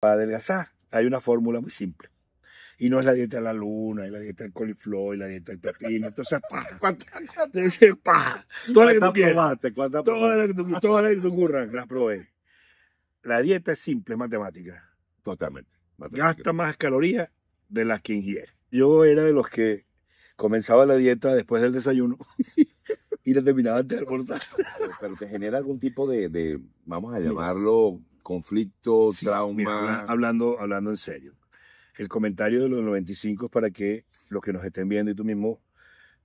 para adelgazar. Hay una fórmula muy simple. Y no es la dieta de la luna, y la dieta del coliflor, y la dieta del pepino. Entonces, paja, cuánta, Todo que tú que, te ocurran, las probé. La dieta es simple, es matemática. Totalmente. Gasta más calorías de las que ingiere. Yo era de los que comenzaba la dieta después del desayuno y la terminaba antes de almorzar. Pero te genera algún tipo de, de vamos a llamarlo, conflicto, trauma. hablando, hablando en serio. El comentario de los 95 es para que los que nos estén viendo y tú mismo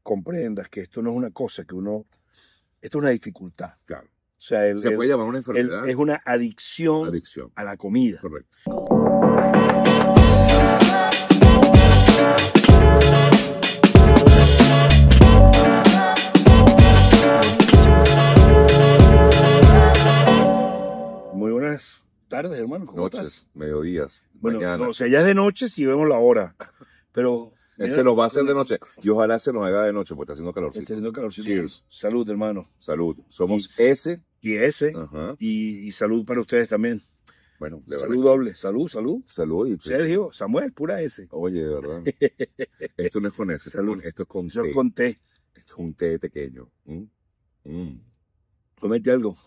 comprendas que esto no es una cosa que uno. Esto es una dificultad. Claro. sea, se puede llamar una enfermedad. es una adicción, adicción, a la comida. Correcto. tardes, hermano. ¿Cómo noches, mediodías, bueno, mañana. No, o sea, ya es de noche si vemos la hora. Pero. se nos va a hacer de noche. Y ojalá se nos haga de noche, porque está haciendo calor. Está haciendo calor. Cheers. Salud, hermano. Salud. Somos S. Y S. Y, salud para ustedes también. Bueno, de Salud doble. Salud, salud. Salud. Sergio, Samuel, pura S. Oye, de verdad. esto no es con S. Salud. Esto es con T. Esto es con T. Esto es un T pequeño. ¿Mm? mm. Comete algo.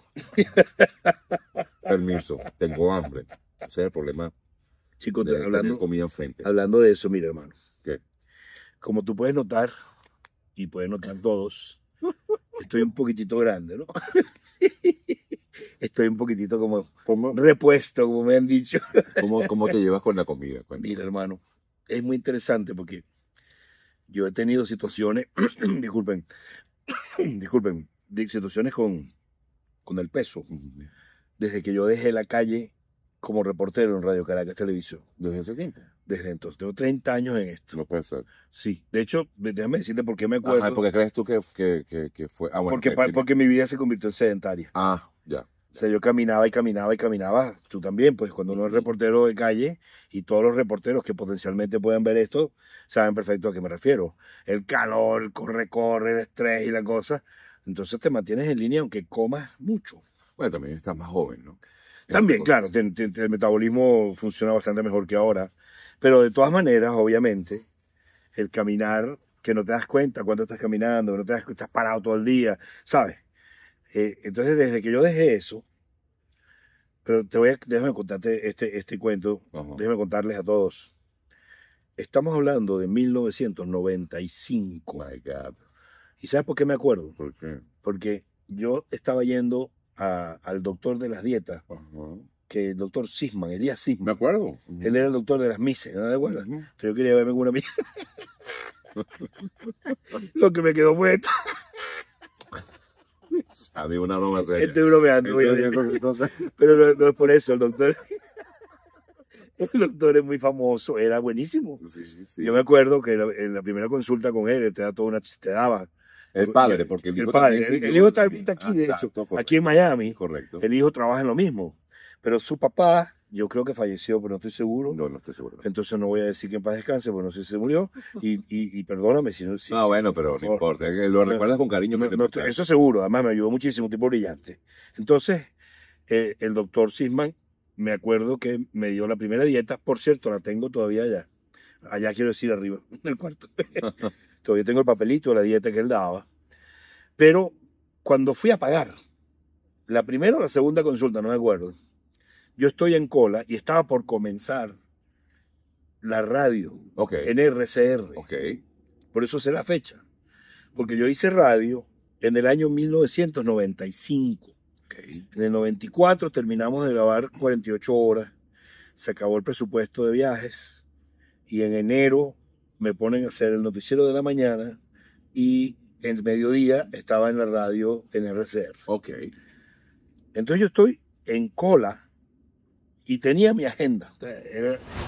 Permiso, tengo hambre. Ese es el problema. Chicos, de hablando, comida enfrente. hablando de eso, mira, hermano. ¿Qué? Como tú puedes notar, y pueden notar todos, estoy un poquitito grande, ¿no? estoy un poquitito como repuesto, como me han dicho. ¿Cómo, ¿Cómo, te llevas con la comida? Mira, hermano, es muy interesante porque yo he tenido situaciones, disculpen, disculpen, situaciones con, con el peso. Desde que yo dejé la calle como reportero en Radio Caracas Televisión. ¿Desde Desde entonces. Tengo 30 años en esto. No puede ser. Sí. De hecho, déjame decirte por qué me acuerdo. ¿Por porque crees tú que, fue... Ah, porque, mi vida se convirtió en sedentaria. Ah, ya. O sea, yo caminaba y caminaba y caminaba. Tú también, pues cuando uno es reportero de calle y todos los reporteros que potencialmente pueden ver esto saben perfecto a qué me refiero. El calor, el corre, corre, el estrés y la cosa. Entonces te mantienes en línea aunque comas mucho. Bueno, también estás más joven, ¿no? También, claro, el metabolismo funciona bastante mejor que ahora. Pero de todas maneras, obviamente, el caminar, que no te das cuenta cuando estás caminando, no te das estás parado todo el día, ¿sabes? Eh, entonces, desde que yo dejé eso, pero te voy a, déjame contarte este, este cuento, déjame contarles a todos. Estamos hablando de 1995. My God. ¿Y sabes por qué me acuerdo? Porque yo estaba yendo al doctor de las dietas, que el doctor Sisman, día Sisman. Me acuerdo. Él era el doctor de las mises, ¿no te acuerdas? Yo quería verme con una mía. Lo que me quedó fue esto. Había una broma seria. Estoy bromeando, pero no, es por eso, el doctor. El doctor es muy famoso, era buenísimo. Sí, sí, sí. Yo me acuerdo que en la primera consulta con él, te, da toda una, te daba el padre, porque el hijo, el, hijo está aquí, de hecho, aquí en Miami. Correcto. El hijo trabaja en lo mismo. Pero su papá, yo creo que falleció, pero no estoy seguro. No, no estoy seguro. Entonces no voy a decir que en paz descanse, porque no sé si se murió. Y, y, perdóname si no. Si, bueno, pero no importa. Eh, lo recuerdas con cariño. No, es eso seguro. Además me ayudó muchísimo, un tipo brillante. Entonces, eh, el doctor Sisman, me acuerdo que me dio la primera dieta. Por cierto, la tengo todavía allá. Allá quiero decir arriba, en el cuarto. yo tengo el papelito de la dieta que él daba, pero cuando fui a pagar, la primera o la segunda consulta, no me acuerdo, yo estoy en cola y estaba por comenzar la radio en RCR. Por eso sé la fecha. Porque yo hice radio en el año 1995. En el 94 terminamos de grabar 48 horas, se acabó el presupuesto de viajes y en enero me ponen a hacer el noticiero de la mañana y en mediodía estaba en la radio en RCR. Ok. Entonces yo estoy en cola y tenía mi agenda.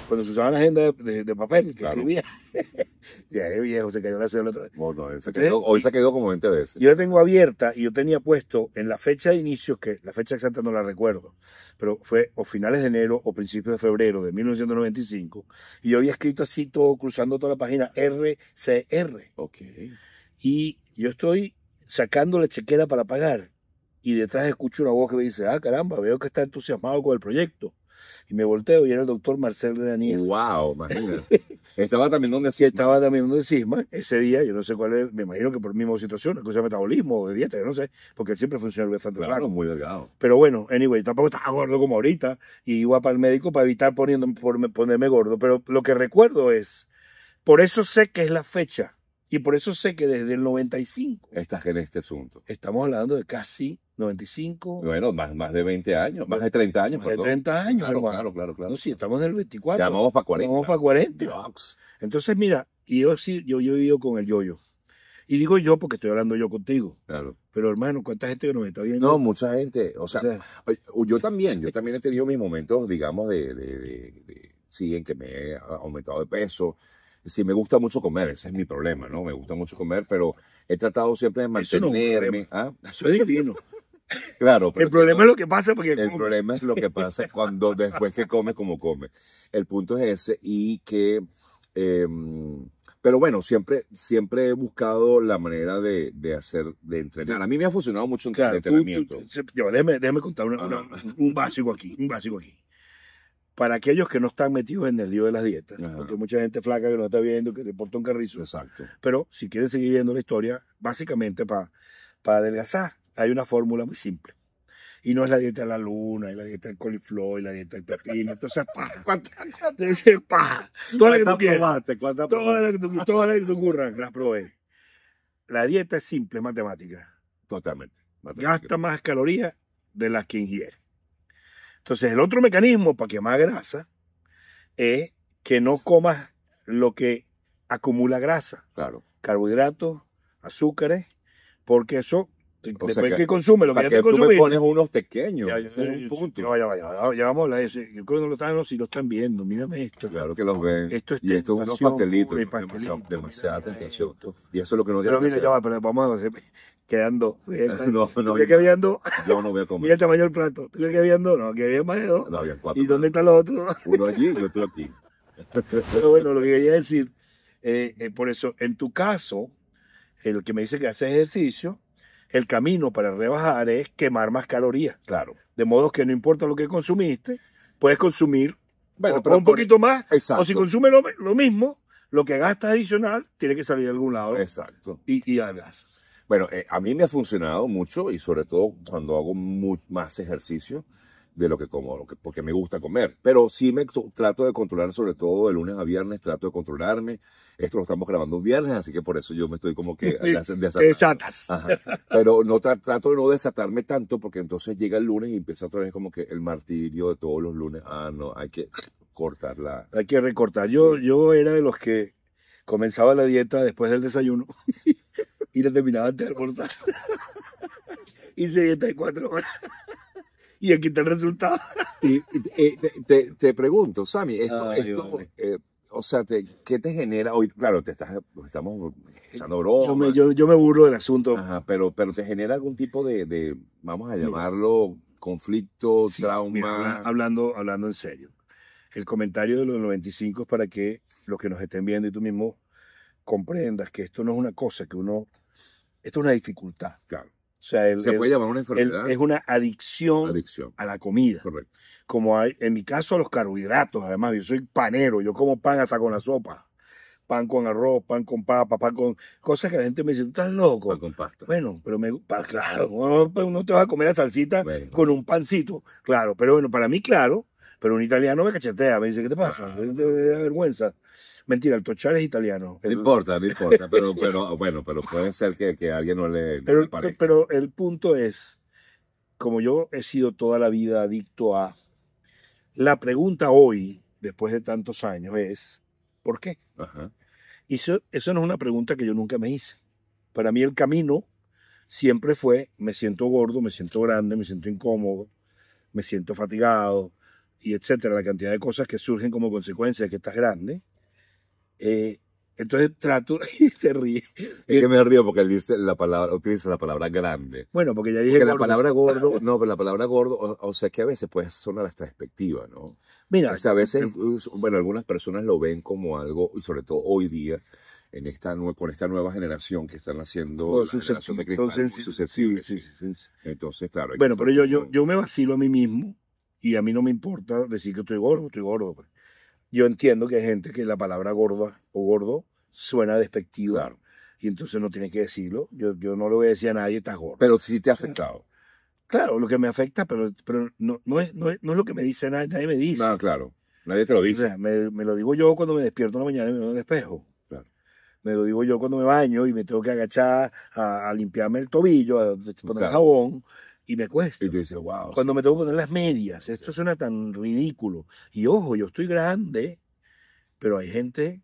cuando se usaba la agenda de, papel que claro. escribía. ya, qué viejo, se cayó la cédula otra vez. Bueno, se quedó, hoy como 20 veces. Yo la tengo abierta y yo tenía puesto en la fecha de inicio, que la fecha exacta no la recuerdo, pero fue o finales de enero o principios de febrero de 1995, y yo había escrito así todo, cruzando toda la página, RCR. Ok. Y yo estoy sacando la chequera para pagar, y detrás escucho una voz que me dice, ah, caramba, veo que está entusiasmado con el proyecto. Y me volteo y era el doctor Marcel Granier. ¡Wow! imagina estaba también donde cisma. Estaba también donde cisma ese día. Yo no sé cuál es, me imagino que por mismo misma situación, de metabolismo o de dieta, yo no sé, porque él siempre funcionó bastante claro. muy delgado. Pero bueno, anyway, tampoco estaba gordo como ahorita y iba para el médico para evitar ponerme gordo. Pero lo que recuerdo es, por eso sé que es la fecha y por eso sé que desde el 95 estás en este asunto. Estamos hablando de casi 95. Bueno, más, más de 20 años, más de 30 años. Más de 30 años, claro, hermano. Claro, claro, claro. sí, estamos en el 24. Ya vamos para 40. Vamos para 40. Entonces, mira, yo sí, yo, yo con el yoyo. Y digo yo porque estoy hablando yo contigo. Claro. Pero hermano, ¿cuánta gente que nos está viendo? No, mucha gente. O sea, yo también, yo también he tenido mis momentos, digamos, de, de, de, de sí, en que me he aumentado de peso Sí, me gusta mucho comer, ese es mi problema, ¿no? Me gusta mucho comer, pero he tratado siempre de mantenerme. ¿ah? Soy divino. Claro, el problema es lo que pasa porque el problema es lo que pasa cuando después que come como come. El punto es ese y que, em, pero bueno, siempre siempre he buscado la manera de, hacer de entrenar. A mí me ha funcionado mucho en entrenamiento. déjame, contar un básico aquí, un básico aquí para aquellos que no están metidos en el lío de las dietas, Porque hay mucha gente flaca que no está viendo, que reporta un carrizo. Exacto. Pero si quieren seguir viendo la historia, básicamente para para adelgazar hay una fórmula muy simple. Y no es la dieta de la luna, y la dieta del coliflor, y la dieta del pepino, entonces paja, cuánta, paja, lo que tú quieras, que, tú, te ocurran, las probé. La dieta es simple, es matemática. Totalmente. Gasta más calorías de las que ingieres. Entonces, el otro mecanismo para quemar grasa es que no comas lo que acumula grasa. Claro. Carbohidratos, azúcares, porque eso Después que, consume lo que ya que te Tú pones unos pequeños. Ya, ese es un punto. ya, ya, ya, vamos a Yo creo que no lo están, si lo están viendo. Mírame esto. Claro que los ven. Esto es y esto es unos pastelitos. Pastelito, demasiada, Y eso es lo que no Pero mira, ya va, pero vamos a hacer quedando. No, no, que Yo no voy a comer. Mira el tamaño plato. ¿Tú crees que No, que había más de dos. No, había cuatro. ¿Y dónde están los otros? Uno allí y otro aquí. Pero bueno, lo que quería decir, eh, eh, por eso, en tu caso, el que me dice que hace ejercicio, el camino para rebajar es quemar más calorías. Claro. De modo que no importa lo que consumiste, puedes consumir un poquito más. Exacto. O si consumes lo, mismo, lo que gastas adicional tiene que salir de algún lado. Exacto. Y, y adelgazas. Bueno, eh, a mí me ha funcionado mucho y sobre todo cuando hago más ejercicio de lo que como, porque me gusta comer. Pero sí me trato de controlar, sobre todo de lunes a viernes, trato de controlarme. Esto lo estamos grabando un viernes, así que por eso yo me estoy como que desatas. Pero no trato de no desatarme tanto, porque entonces llega el lunes y empieza otra vez como que el martirio de todos los lunes. Ah, no, hay que cortarla. Hay que recortar. Yo, yo era de los que comenzaba la dieta después del desayuno. y no terminaba antes de almorzar. Hice 74 cuatro horas. y aquí está el resultado. Eh, te, te, pregunto, Sammy, esto, esto eh, o sea, te, ¿qué te genera hoy? Claro, te estás, pues, estamos echando Yo me, yo, me burlo del asunto. pero, pero te genera algún tipo de, de vamos a llamarlo, conflicto, trauma. hablando, hablando en serio. El comentario de los 95 es para que los que nos estén viendo y tú mismo comprendas que esto no es una cosa que uno esto es una dificultad. Claro. Se puede llamar una enfermedad. es una adicción, a la comida. Correcto. Como hay, en mi caso a los carbohidratos, además, yo soy panero, yo como pan hasta con la sopa. Pan con arroz, pan con papa, pan con cosas que la gente me dice, tú estás loco. Pan con Bueno, pero me claro, no te vas a comer la salsita con un pancito. Claro, pero bueno, para mí, claro, pero un italiano me cachetea, me dice, ¿qué te pasa? Me ah. da vergüenza. Mentira, el Tochar es italiano. No importa, no importa, pero, bueno, pero puede ser que, que alguien no le, pero, Pero el punto es, como yo he sido toda la vida adicto a, la pregunta hoy, después de tantos años, es, ¿por qué? Ajá. Y eso, eso no es una pregunta que yo nunca me hice. Para mí el camino siempre fue, me siento gordo, me siento grande, me siento incómodo, me siento fatigado, y etcétera, la cantidad de cosas que surgen como consecuencia de que estás grande, eh, entonces trato y se ríe. Es que eh, me río porque él dice la palabra, utiliza la palabra grande. Bueno, porque ya dije la palabra gordo, no, pero la palabra gordo, o, sea que a veces puede sonar hasta despectiva, ¿no? Mira. a veces, bueno, algunas personas lo ven como algo, y sobre todo hoy día, en esta con esta nueva generación que están haciendo oh, la de entonces, susceptibles. entonces, claro. Bueno, pero yo, yo, yo me vacilo a mí mismo y a mí no me importa decir que estoy gordo, estoy gordo. Pues. Yo entiendo que hay gente que la palabra gorda o gordo suena despectivo. Y entonces no tienes que decirlo. Yo, yo no lo voy a decir a nadie, estás gordo. Pero si te ha afectado. Claro, lo que me afecta, pero, pero no, no, es, no, es, lo que me dice nadie, nadie me dice. No, claro. Nadie te lo dice. O sea, me, lo digo yo cuando me despierto en la mañana y me veo en el espejo. Claro. Me lo digo yo cuando me baño y me tengo que agachar a, limpiarme el tobillo, a poner jabón y me cuesta. Y tú dices, wow. Cuando me tengo que poner las medias, esto suena tan ridículo. Y ojo, yo estoy grande, pero hay gente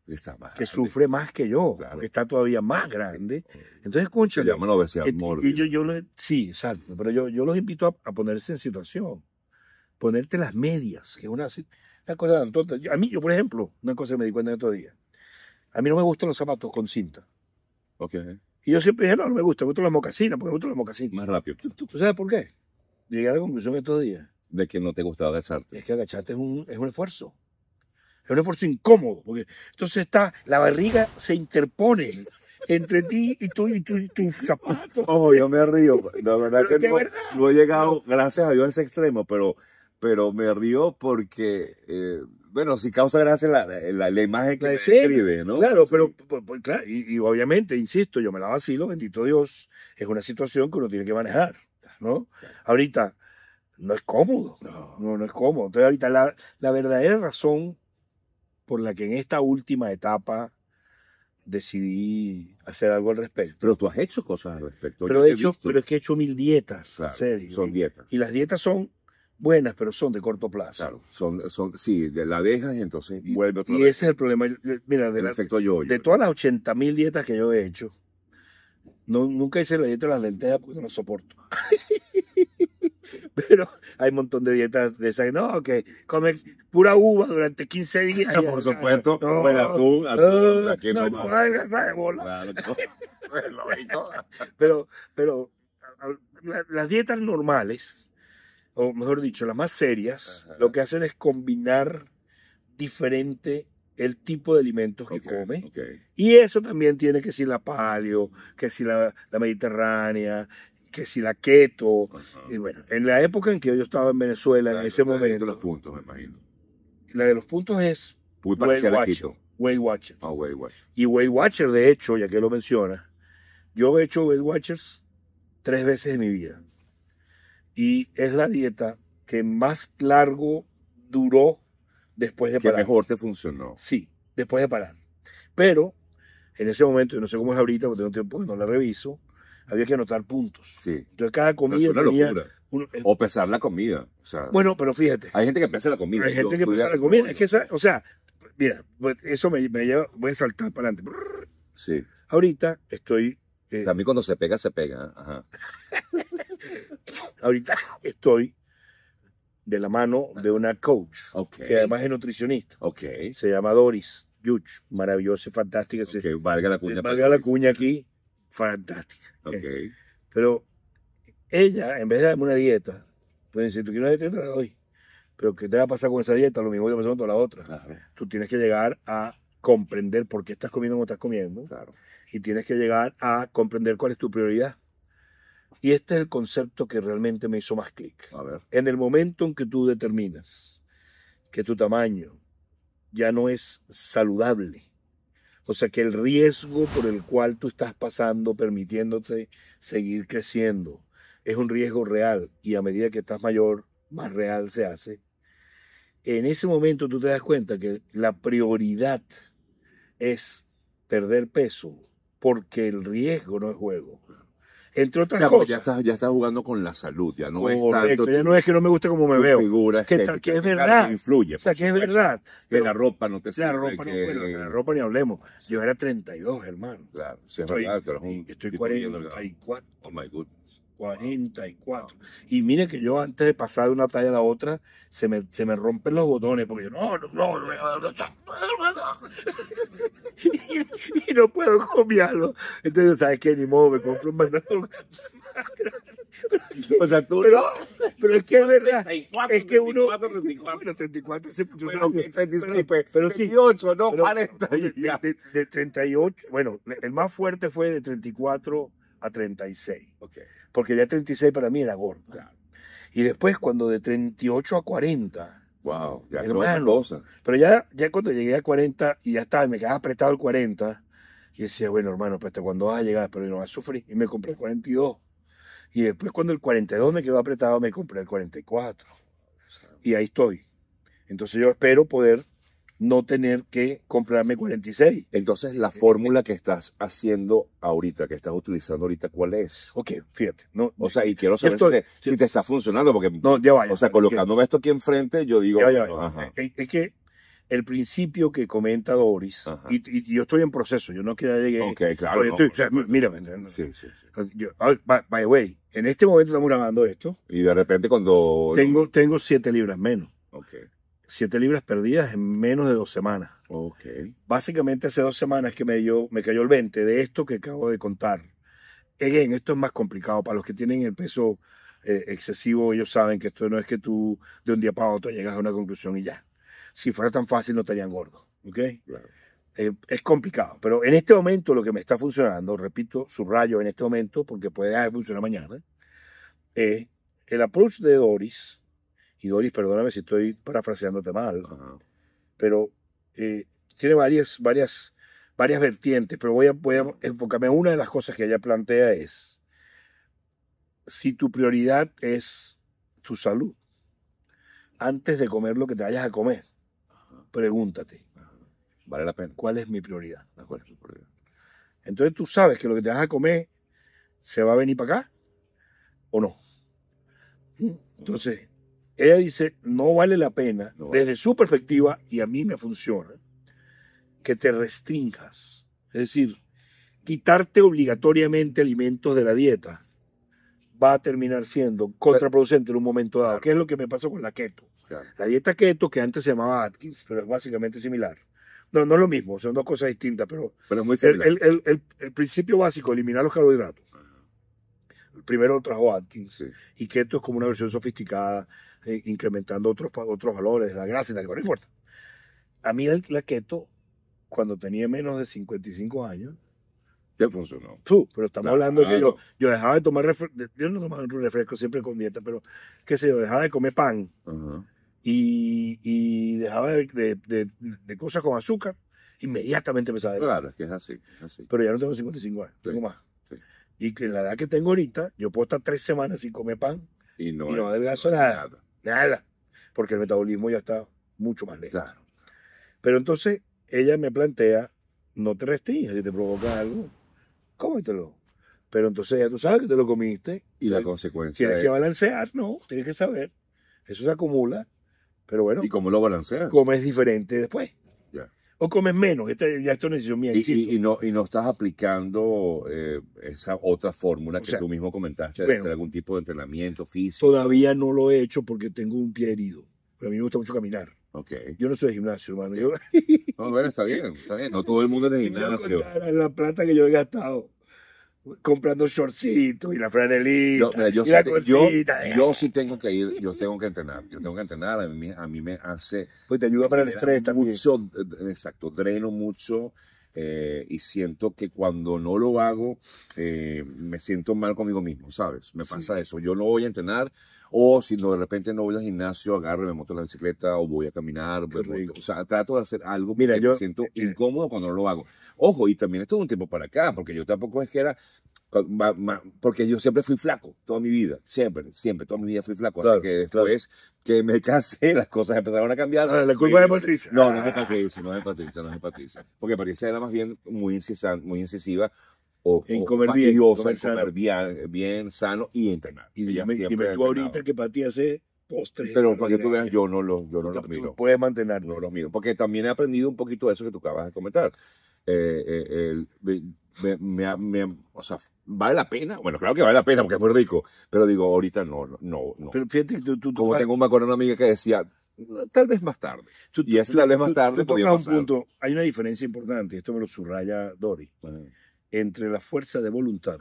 que sufre más que yo, que está todavía más grande. Entonces, concha. Se este, Yo, yo sí, exacto. Pero yo, yo los invito a, ponerse en situación. Ponerte las medias, que es una, una cosa tan tonta. A mí, yo, por ejemplo, una cosa me di cuenta el otro día. A mí no me gustan los zapatos con cinta. Ok. Y yo siempre dije, no, no me gusta, me gustan las mocasinas, porque me gustan las mocasinas. Más rápido. ¿Tú, tú, sabes por qué? Llegué a la conclusión estos días. De que no te gustaba agacharte. Es que agacharte es un, es un esfuerzo. Es un esfuerzo incómodo, porque entonces está, la barriga se interpone entre ti y tú y tus Ojo, oh, yo me río. La verdad que no, he llegado, gracias a Dios, a ese extremo, pero, pero me río porque... Eh, bueno, si causa gracia la, la, imagen que ¿no? Claro, pero claro, y, obviamente, insisto, yo me la vacilo, bendito Dios, es una situación que uno tiene que manejar, ¿no? Ahorita, no es cómodo, no. no, es cómodo. Entonces, ahorita la, la verdadera razón por la que en esta última etapa decidí hacer algo al respecto. Pero tú has hecho cosas al respecto. Pero, de hecho, pero es que he hecho mil dietas. Son dietas. Y las dietas son buenas, pero son de corto plazo. Claro, son, son, sí, la dejas y entonces vuelve otra vez. Y ese es el problema. Mira, de, todas las 80 mil dietas que yo he hecho, no, nunca hice la dieta de las lentejas porque no la soporto. pero hay un montón de dietas de esas. No, que comer come pura uva durante 15 días. Por supuesto, no, atún, o sea, no, no, no, bola. no, no. pero, pero las dietas normales o mejor dicho, las más serias, lo que hacen es combinar diferente el tipo de alimentos que come. Y eso también tiene que ser la palio, que si la, mediterránea, que si la keto. Y bueno, en la época en que yo estaba en Venezuela, en ese momento. los puntos, me imagino. La de los puntos es Weight Watcher. Ah, Weight Watcher. Y Weight Watcher, de hecho, ya que lo menciona, yo he hecho Weight Watchers tres veces en mi vida y es la dieta que más largo duró después de parar. Que mejor te funcionó. Sí, después de parar. Pero en ese momento, yo no sé cómo es ahorita, porque tengo tiempo que no la reviso, había que anotar puntos. Sí. Entonces cada comida es o pesar la comida. bueno, pero fíjate. Hay gente que pesa la comida. Hay gente que pesa la comida. o sea, mira, pues, eso me, me, lleva, voy a saltar para adelante. Sí. Ahorita estoy eh, También cuando se pega, se pega. Ajá. ahorita estoy de la mano de una coach, que además es nutricionista. Okay. Se llama Doris Yuch, maravillosa, fantástica. que valga la cuña. Pues. Valga la cuña aquí, fantástica. Okay. Eh, pero ella, en vez de darme una dieta, puede decir, tú quieres una dieta, te la doy. Pero ¿qué te va a pasar con esa dieta? Lo mismo que te pasó con la otra. Tú tienes que llegar a comprender por qué estás comiendo como estás comiendo. Claro y tienes que llegar a comprender cuál es tu prioridad. Y este es el concepto que realmente me hizo más clic. En el momento en que tú determinas que tu tamaño ya no es saludable, o sea que el riesgo por el cual tú estás pasando, permitiéndote seguir creciendo, es un riesgo real y a medida que estás mayor, más real se hace. En ese momento tú te das cuenta que la prioridad es perder peso porque el riesgo no es juego. Entre otras cosas. Ya estás, ya jugando con la salud, ya no es tanto. Ya no es que no me guste como me veo. que, es verdad. O sea, que es verdad. Que la ropa no te sirve. La ropa, de la ropa ni hablemos. Yo era 32, hermano. Claro, estoy, verdad. Estoy 44. Oh my God. 44. Y mire que yo antes de pasar de una talla a la otra, se me, se me rompen los botones, porque yo no, no, no, no, y, no puedo copiarlo. Entonces, ¿sabes qué? Ni modo, me compro un McDonald's. O sea, tú pero, pero es que es verdad. es que uno. 34, 34, pues, pero, sí. 38, no, 40. de 38, bueno, el más fuerte fue de 34 a 36. Okay. Porque ya 36 para mí era gordo. Y después cuando de 38 a 40. Wow, Pero ya, ya cuando llegué a 40 y ya estaba, me quedaba apretado el 40. Y decía, bueno, hermano, pues hasta cuando vas a llegar, pero no vas a sufrir. Y me compré el 42. Y después cuando el 42 me quedó apretado, me compré el 44. Y ahí estoy. Entonces yo espero poder no tener que comprarme 46. Entonces, la fórmula que estás haciendo ahorita, que estás utilizando ahorita, ¿cuál es? Ok, fíjate. No, o sea, y quiero saber si, te, está funcionando, porque, no, ya o sea, colocándome esto aquí enfrente, yo digo, ya vaya, es que el principio que comenta Doris, y, yo estoy en proceso, yo no queda llegué. claro. mírame. sí, sí, sí. Ah, by, the way, en este momento estamos grabando esto. Y de repente cuando... Tengo, tengo siete libras menos. Ok. Siete libras perdidas en menos de dos semanas. Ok. Básicamente hace dos semanas que me, me cayó el 20 de esto que acabo de contar. Again, esto es más complicado para los que tienen el peso eh, excesivo, ellos saben que esto no es que tú de un día para otro llegas a una conclusión y ya. Si fuera tan fácil no estarían gordos, ¿ok? Eh, es complicado, pero en este momento lo que me está funcionando, repito, subrayo en este momento porque puede funcionar mañana, es eh, el approach de Doris, y Doris, perdóname si estoy parafraseándote mal, pero eh, tiene varias, varias, varias vertientes, pero voy a, enfocarme. Una de las cosas que ella plantea es, si tu prioridad es tu salud, antes de comer lo que te vayas a comer, pregúntate. Vale la pena. ¿Cuál es mi ah, prioridad? Entonces tú sabes que lo que te vas a comer se va a venir para acá o no. Entonces, ella dice, no vale la pena, desde su perspectiva, y a mí me funciona, que te restringas. Es decir, quitarte obligatoriamente alimentos de la dieta va a terminar siendo contraproducente en un momento dado, qué es lo que me pasó con la keto. La dieta keto, que antes se llamaba Atkins, pero es básicamente similar. No, no es lo mismo, son dos cosas distintas, pero, pero muy el, el, principio básico, eliminar los carbohidratos. El primero lo trajo Atkins, y keto es como una versión sofisticada incrementando otros, otros valores, la grasa y tal, no importa. A mí la, la, keto, cuando tenía menos de 55 años, te funcionó. Tú, pero estamos hablando de que yo, dejaba de tomar refresco, yo no tomaba un refresco siempre con dieta, pero qué sé yo, dejaba de comer pan y, dejaba de, cosas con azúcar inmediatamente empezaba a dejar. Claro, es que es así, Pero ya no tengo 55 años, tengo más. Y que en la edad que tengo ahorita, yo puedo estar tres semanas sin comer pan y no, adelgazo nada. Nada. Porque el metabolismo ya está mucho más lento. Claro. Pero entonces ella me plantea, no te restringas, si te provoca algo, cómetelo. Pero entonces ya tú sabes que te lo comiste. Y la consecuencia. Tienes que balancear, no, tienes que saber. Eso se acumula, pero bueno. ¿Y cómo lo balanceas? es diferente después o comes menos. Este, ya esto es decisión mía. Y, no, y no estás aplicando eh, esa otra fórmula que tú mismo comentaste de hacer algún tipo de entrenamiento físico. Todavía no lo he hecho porque tengo un pie herido. Pero a mí me gusta mucho caminar. Okay. Yo no soy de gimnasio, hermano. bueno, está bien, está bien. No todo el mundo es de gimnasio. la plata que yo he gastado comprando shortcitos y la franelita yo, y la cosita yo, sí tengo que ir, yo tengo que entrenar, yo tengo que entrenar, a mí, me hace... Pues te ayuda para el estrés mucho, eh, Exacto, dreno mucho, eh, y siento que cuando no lo hago, eh, me siento mal conmigo mismo, ¿sabes? Me pasa eso. Yo no voy a entrenar, o si de repente no voy al gimnasio, agarro, me moto la bicicleta, o voy a caminar. o sea, trato de hacer algo Mira, yo, me siento eh, incómodo cuando no lo hago. Ojo, y también esto es un tiempo para acá, porque yo tampoco es que era porque yo siempre fui flaco, toda mi vida, siempre, siempre, toda mi vida fui flaco. hasta que después que me casé, las cosas empezaron a cambiar. Ah, la culpa de Patricia. No, no es de Patricia, no es de Patricia, no es de Patricia. Porque Patricia era más bien muy, muy incisiva o, en comer bien, comer, bien, bien, sano y entrenar. Y me dijo ahorita que Pati hace postres. Pero para que tú veas, yo no los, no miro. Puedes mantenerlos. No los miro, porque también he aprendido un poquito de eso que tú acabas de comentar. Eh, eh, el, me, me, o sea, ¿vale la pena? Bueno, claro que vale la pena porque es muy rico, pero digo, ahorita no, no, no. fíjate, tú, Como tengo una, amiga que decía, tal vez más tarde. Tú, y es tal vez más tarde. Tú, un punto, hay una diferencia importante, esto me lo subraya Dori, entre la fuerza de voluntad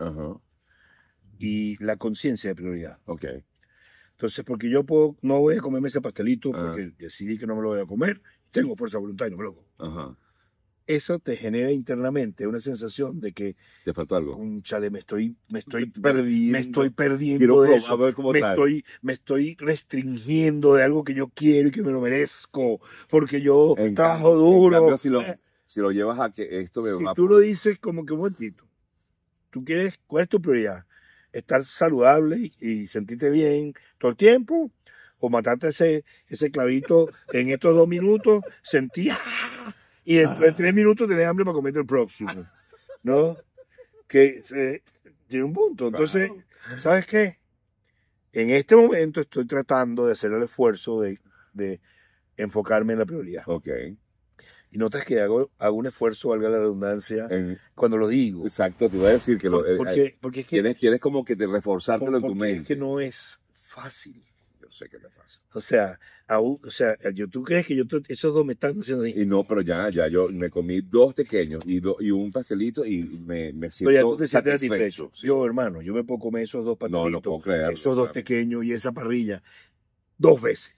y la conciencia de prioridad. Okay. Entonces, porque yo puedo, no voy a comerme ese pastelito ah. porque decidí que no me lo voy a comer, tengo fuerza de voluntad y no me lo como. Ajá eso te genera internamente una sensación de que te faltó algo. Un chale, me estoy me estoy perdiendo, me estoy perdiendo eso. me estoy me estoy restringiendo de algo que yo quiero y que me lo merezco porque yo trabajo duro. Eh. si lo, llevas a que esto me si Y tú lo dices como que un momentito. Tú quieres cuál es tu prioridad? Estar saludable y sentirte bien todo el tiempo o matarte ese ese clavito en estos dos minutos, sentir ¡ah! y después tres minutos tenés hambre para cometer el próximo. ¿No? Que eh, tiene un punto. Entonces, ¿sabes qué? En este momento estoy tratando de hacer el esfuerzo de, enfocarme en la prioridad. Ok. Y notas que hago, hago un esfuerzo, valga la redundancia, cuando lo digo. Exacto, te voy a decir que lo. Eh, porque, eh, porque es que, tienes, tienes, como que te reforzártelo en tu mente. Es que no es fácil sé qué me pasa. O sea, aún, o sea, yo, ¿tú crees que yo esos dos me están haciendo Y no, pero ya, ya, yo me comí dos pequeños y, do, y un pastelito y me, me pero ya tú te satisfecho. satisfecho. Yo, hermano, yo me puedo comer esos dos pastelitos. No, no puedo creerlo, Esos dos pequeños y esa parrilla dos veces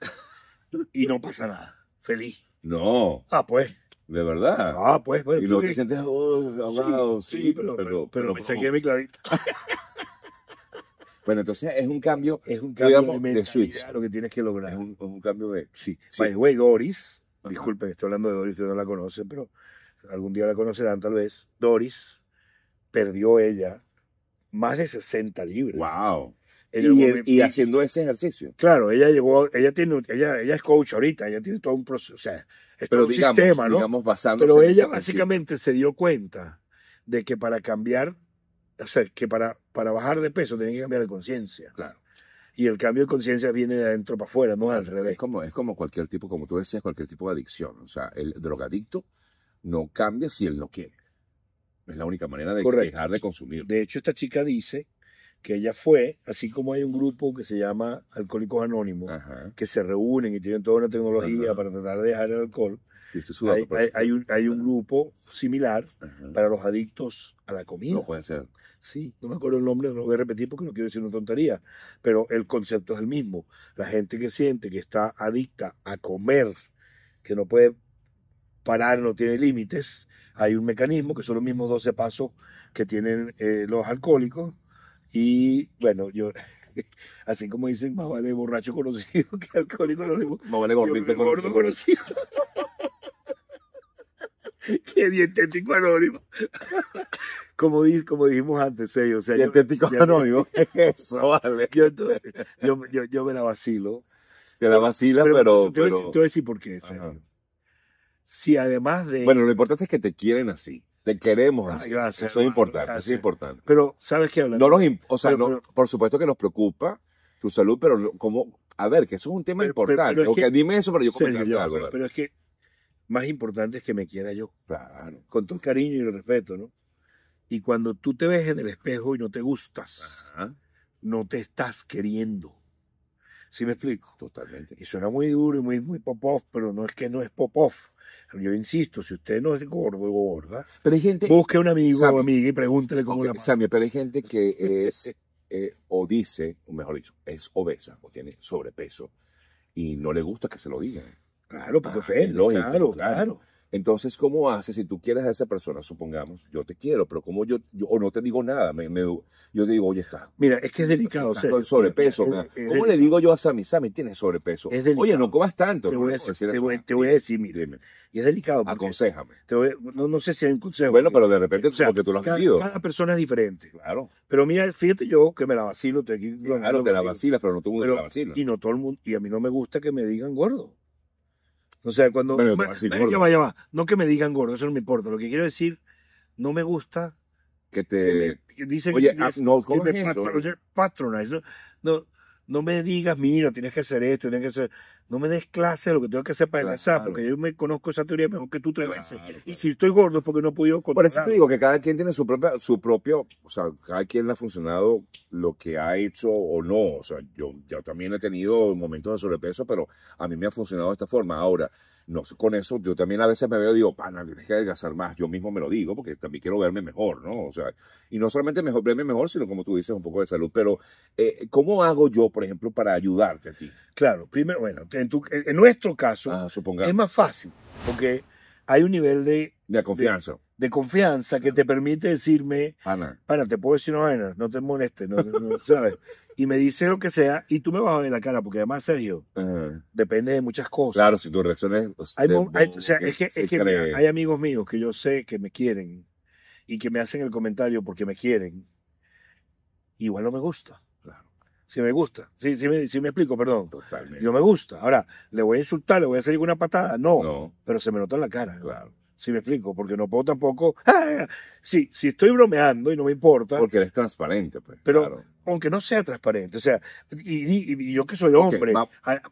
y no pasa nada. Feliz. No. Ah, pues. De verdad. Ah, pues. Bueno, y lo que sientes, oh, ahogado, sí, pero, pero, pero, me saqué mi clarito. Bueno, entonces es un cambio, es un cambio de, mentalidad, lo que tienes que lograr. Es un, cambio de... Sí. sí. way, Doris, disculpen, estoy hablando de Doris, ustedes no la conocen, pero algún día la conocerán tal vez. Doris perdió ella más de 60 libras. ¡Wow! y, haciendo ese ejercicio. Claro, ella llegó, ella tiene, ella, es coach ahorita, ella tiene todo un proceso, o sea, es un sistema, ¿no? Pero ella básicamente se dio cuenta de que para cambiar o sea, que para, para bajar de peso tienen que cambiar de conciencia. Claro. Y el cambio de conciencia viene de adentro para afuera, no al revés. Es como, es como cualquier tipo, como tú decías, cualquier tipo de adicción. O sea, el drogadicto no cambia si él no quiere. Es la única manera de dejar de consumir. De hecho, esta chica dice que ella fue, así como hay un grupo que se llama Alcohólicos Anónimos, que se reúnen y tienen toda una tecnología para tratar de dejar el alcohol, hay, un, grupo similar para los adictos a la comida. No puede ser. Sí, no me acuerdo el nombre, no lo voy a repetir porque no quiero decir una tontería, pero el concepto es el mismo. La gente que siente que está adicta a comer, que no puede parar, no tiene límites, hay un mecanismo que son los mismos 12 pasos que tienen eh, los alcohólicos. Y bueno, yo así como dicen, más vale borracho conocido que alcohólico Más vale gordito conocido. ¡Qué dietético anónimo. Como, dijimos antes, ¿eh? o sea, dietético anónimo, eso vale. Yo, yo, me la vacilo. Te la vacila, pero... pero, Te, voy, a decir por qué. Si además de... Bueno, lo importante es que te quieren así. Te queremos ah, así. gracias, eso es importante, eso es importante. Pero, ¿sabes qué hablando? No nos, o sea, por supuesto que nos preocupa tu salud, pero como... A ver, que eso es un tema importante. dime eso, pero yo comentarte algo. Pero es que más importante es que me quiera yo. Claro. Con todo el cariño y el respeto, ¿no? Y cuando tú te ves en el espejo y no te gustas, no te estás queriendo. ¿Sí me explico? Totalmente. Y suena muy duro y muy, muy pop-off, pero no es que no es pop-off. Yo insisto, si usted no es gordo o gorda, busque un amigo o amiga y pregúntele cómo la pasa. pero hay gente que es eh, o dice, o mejor dicho, es obesa o tiene sobrepeso y no le gusta que se lo digan. Claro, porque ah, lógico, claro, Entonces, ¿cómo haces si tú quieres a esa persona? Supongamos, yo te quiero, pero cómo yo, o no te digo nada, me, yo digo, oye, está. Mira, es que es delicado. el con sobrepeso. ¿Cómo le digo yo a Sammy? Sammy, tiene sobrepeso. Oye, no comas tanto. Te voy, a, decir, mira, y es delicado. Aconsejame. no, sé si hay un consejo. Bueno, pero de repente, porque tú lo has cada, Cada persona es diferente. Claro. Pero mira, fíjate yo que me la vacilo. Te, claro, te la vacilas, pero no todo el te la vacila. Y no todo el mundo, y a mí no me gusta que me digan gordo. O sea, cuando... Eh, no que me digan gordo, eso no me importa. Lo que quiero decir, no me gusta... Que te... dicen, que, no, eso? Patronize, ¿no? no, no me digas, mira, tienes que hacer esto, tienes que hacer no me des clase lo que tengo que hacer para claro, porque yo me conozco esa teoría mejor que tú tres veces. Y si estoy gordo es porque no he podido controlar. Por eso te digo que cada quien tiene su propia, su propio, o sea, cada quien le ha funcionado lo que ha hecho o no. O sea, yo, también he tenido momentos de sobrepeso, pero a mí me ha funcionado de esta forma. Ahora, no con eso, yo también a veces me veo y digo, pana, tienes que adelgazar más. Yo mismo me lo digo porque también quiero verme mejor, ¿no? O sea, y no solamente mejor, verme mejor, sino como tú dices, un poco de salud. Pero, eh, ¿cómo hago yo, por ejemplo, para ayudarte a ti? Claro, primero, bueno, en, nuestro caso, ah, es más fácil, porque hay un nivel de... confianza. De, confianza que te permite decirme, Ana, te puedo decir una vaina, no te molestes, no, ¿sabes? Y me dice lo que sea y tú me vas a ver la cara, porque además, Sergio depende de muchas cosas. Claro, si tú reacciones hay amigos míos que yo sé que me quieren y que me hacen el comentario porque me quieren, igual no me gusta si me gusta. Si, si, me, si me explico, perdón. Totalmente. Yo me gusta. Ahora, ¿le voy a insultar? ¿Le voy a hacer una patada? No. Pero se me nota en la cara. Claro. Si me explico, porque no puedo tampoco. ¡Ah! Sí, si estoy bromeando y no me importa. Porque eres transparente, pues. Pero aunque no sea transparente, o sea, y, yo que soy hombre,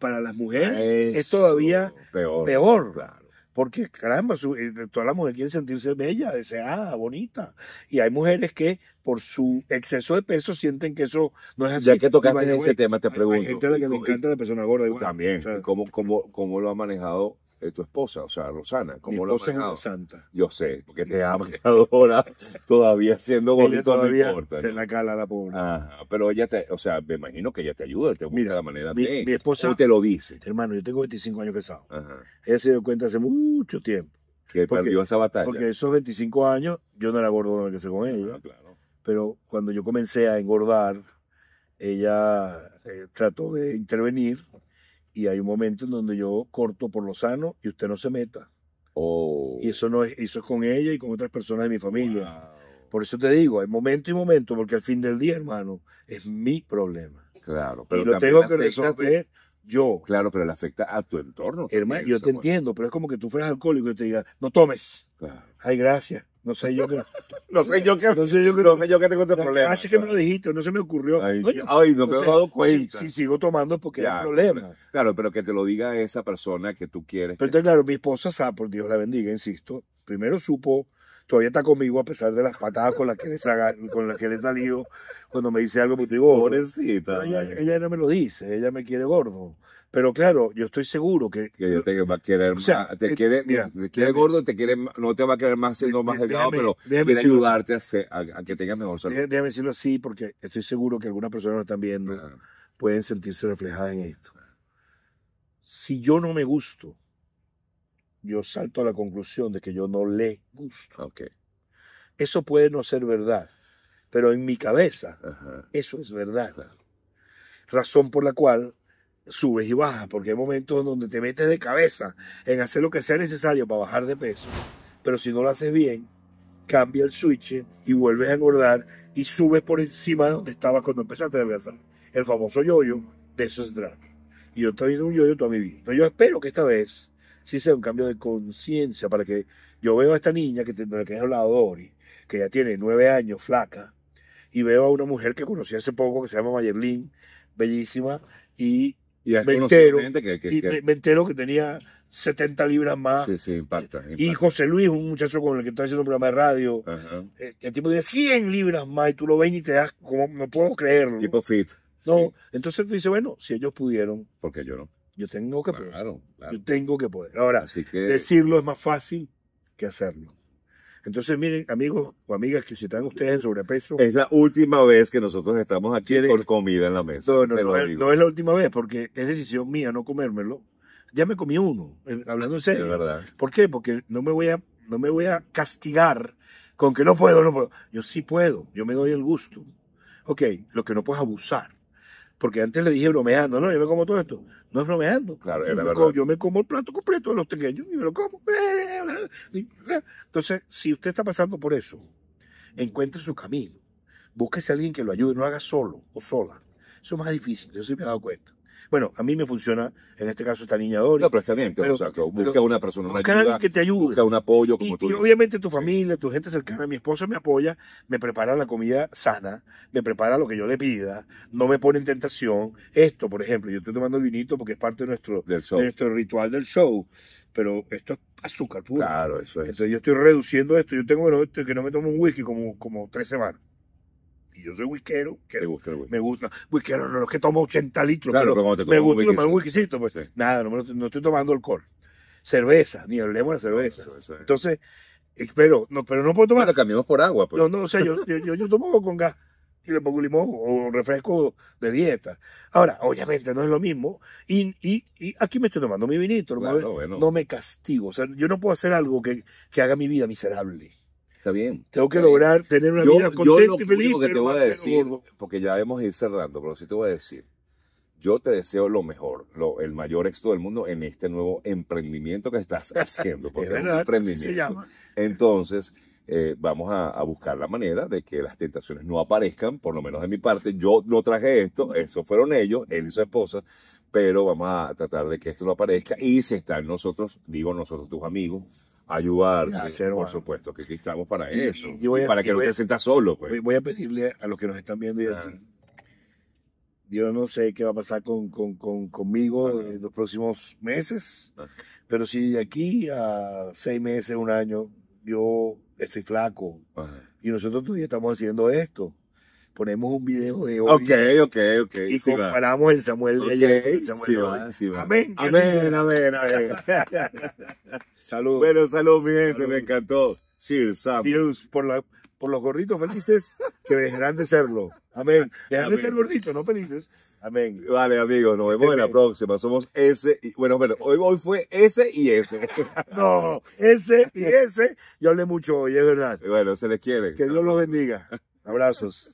para las mujeres es todavía peor porque caramba, su, eh, toda la mujer quiere sentirse bella, deseada, bonita. Y hay mujeres que por su exceso de peso sienten que eso no es así. Ya que tocaste ese tema, te pregunto. Hay gente que le encanta la persona gorda. Igual. También, ¿cómo, cómo, cómo lo ha manejado eh, tu esposa, o sea, Rosana, como lo ha santa. Yo sé, porque te ama adora, todavía siendo gordito todavía la cala la pobre. Ah, pero ella te, o sea, me imagino que ella te ayuda, te Mira, la manera mi, de. Mi esposa. te lo dice. Hermano, yo tengo 25 años que Ajá. Ella se dio cuenta hace mucho tiempo. Que porque, perdió esa batalla. Porque esos 25 años, yo no era gordo que se con ella. Ah, claro. Pero cuando yo comencé a engordar, ella eh, trató de intervenir y hay un momento en donde yo corto por lo sano y usted no se meta. Oh. Y eso no es, eso con ella y con otras personas de mi familia. Por eso te digo, hay momento y momento, porque al fin del día, hermano, es mi problema. Claro, pero y lo tengo que resolver yo. Claro, pero le afecta a tu entorno. Hermano, yo te entiendo, pero es como que tú fueras alcohólico y te diga, no tomes. Claro. Ay, gracias. No sé yo qué. no sé yo qué. No sé yo qué, tengo este ah, problema. Así ah, que me lo dijiste, no se me ocurrió. Ay, no me he dado cuenta. Si, sigo tomando porque hay problema. Claro, pero que te lo diga esa persona que tú quieres. Pero claro, mi esposa, sabe, por Dios la bendiga, insisto, primero supo, todavía está conmigo a pesar de las patadas con las que le, con las que le salió cuando me dice algo, pues digo, oh, ella no me lo dice, ella me quiere gordo pero claro, yo estoy seguro que. Que te va a querer más. Eh, quiere, mira, te quiere gordo, no te va a querer más siendo más delgado, pero quiere ayudarte a, que tengas mejor salud. Déjame decirlo así, porque estoy seguro que algunas personas lo están viendo, ah. pueden sentirse reflejadas en esto. Si yo no me gusto, yo salto a la conclusión de que yo no le gusto. Okay. Eso puede no ser verdad, pero en mi cabeza, eso es verdad. Razón por la cual subes y bajas, porque hay momentos donde te metes de cabeza en hacer lo que sea necesario para bajar de peso, pero si no lo haces bien, cambia el switch y vuelves a engordar y subes por encima de donde estabas cuando empezaste a adelgazar. El famoso yoyo, -yo, de esos se Y yo estoy viendo un yoyo toda mi vida. Entonces yo espero que esta vez sí sea un cambio de conciencia para que yo veo a esta niña que, de la que he hablado, Dori, que ya tiene nueve años, flaca, y veo a una mujer que conocí hace poco que se llama Mayerlin, bellísima, y y me entero, que, que tenía 70 libras más. Sí, sí, impacta, eh, Y José Luis, un muchacho con el que estoy haciendo un programa de radio, eh, que el tipo tiene 100 libras más y tú lo ven y te das como, no puedo creerlo. Tipo fit. No, entonces tú dices bueno, si ellos pudieron. porque yo no? Yo tengo que poder. Claro. Yo tengo que poder. Ahora, decirlo es más fácil que hacerlo. Entonces, miren, amigos o amigas, que si están ustedes en sobrepeso. Es la última vez que nosotros estamos aquí por con comida en la mesa. No, es, la última vez, porque es decisión mía no comérmelo. Ya me comí uno, eh, hablando en serio. ¿Por qué? Porque no me voy a, no me voy a castigar con que no puedo, no puedo. Yo sí puedo, yo me doy el gusto. Ok, lo que no puedes abusar. Porque antes le dije bromeando, no, yo me como todo esto. No es bromeando. Claro, yo, me como, el plato completo de los pequeños y me lo como. Entonces, si usted está pasando por eso, encuentre su camino. Búsquese a alguien que lo ayude, no haga solo o sola. Eso es más difícil, yo sí me he dado cuenta. Bueno, a mí me funciona, en este caso esta niña No, pero está bien, pero, Busca una persona, una que te Busca un apoyo, como tú y obviamente tu familia, tu gente cercana, mi esposa me apoya, me prepara la comida sana, me prepara lo que yo le pida, no me pone en tentación. Esto, por ejemplo, yo estoy tomando el vinito porque es parte de nuestro, ritual del show, pero esto es azúcar pura. Claro, eso es. Entonces yo estoy reduciendo esto. Yo tengo, que no me tomo un whisky como, como tres semanas. Y yo soy whiskero Que ¿Te gusta el whisky? Me gusta. whiskero no es que tomo 80 litros. pero, me gusta tomar un whiskycito. Pues, Nada, no, no, estoy tomando alcohol. Cerveza, ni hablemos de cerveza. Ah, Entonces, eh, pero no, pero no puedo tomar. Pero cambiamos por agua. Pues. No, no, o sea, yo, yo, yo, tomo con gas y le pongo limón o refresco de dieta. Ahora, obviamente no es lo mismo. Y, y, y aquí me estoy tomando mi vinito. no, no me castigo. O sea, yo no puedo hacer algo que, que haga mi vida miserable. Está bien. Tengo que lograr tener una vida contenta yo lo Único que te voy a decir, porque ya debemos ir cerrando, pero sí te voy a decir, yo te deseo lo mejor, el mayor éxito del mundo en este nuevo emprendimiento que estás haciendo, Entonces, eh, vamos a, buscar la manera de que las tentaciones no aparezcan, por lo menos de mi parte. Yo no traje esto, eso fueron ellos, él y su esposa, pero vamos a tratar de que esto no aparezca. Y si está nosotros, digo nosotros, tus amigos, ayudar por supuesto, que aquí estamos para eso. para que no te sientas solo, pues. Voy a pedirle a los que nos están viendo y ah. Yo no sé qué va a pasar conmigo en los próximos meses, pero si de aquí a seis meses, un año, yo estoy flaco y nosotros todavía estamos haciendo esto, ponemos un video de hoy. Ok, ok, ok. Y comparamos el Samuel de ayer Samuel sí sí Amén. Amén, amén, amén. salud. Bueno, salud, mi gente, me encantó. Cheers, Sam. por, la, por los gorditos felices que dejarán de serlo. Amén. Dejan de ser gorditos, no felices. Amén. Vale, amigos, nos vemos en la próxima. Somos S y... Bueno, bueno, hoy, hoy fue S y S. no, S y S. Yo hablé mucho hoy, es verdad. Bueno, se les quiere. Que Dios los bendiga. Abrazos.